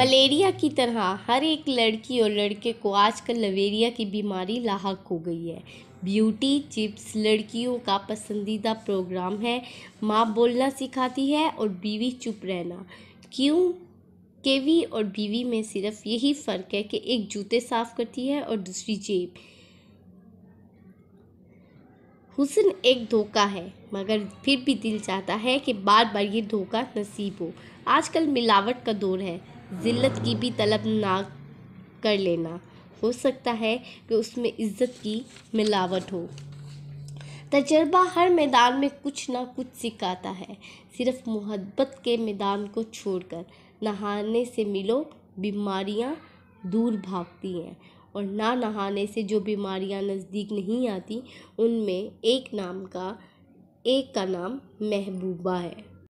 malaria की तरह हर एक लड़की और लड़के को आजकल लवेरिया की बीमारी लाक हो गई है ब्यूटी चिप्स लड़कियों का पसंदीदा प्रोग्राम है माँ बोलना सिखाती है और बीवी चुप रहना क्यों केवी और बीवी में सिर्फ यही फ़र्क है कि एक जूते साफ़ करती है और दूसरी जेब हुसन एक धोखा है मगर फिर भी दिल चाहता है कि बार बार ये धोखा नसीब हो आजकल मिलावट का दौर है ज़िल्लत की भी तलब ना कर लेना हो सकता है कि उसमें इज्जत की मिलावट हो तजर्बा हर मैदान में कुछ ना कुछ सिखाता है सिर्फ मोहब्बत के मैदान को छोड़कर नहाने से मिलो बीमारियां दूर भागती हैं और ना नहाने से जो बीमारियां नज़दीक नहीं आती उनमें एक नाम का एक का नाम महबूबा है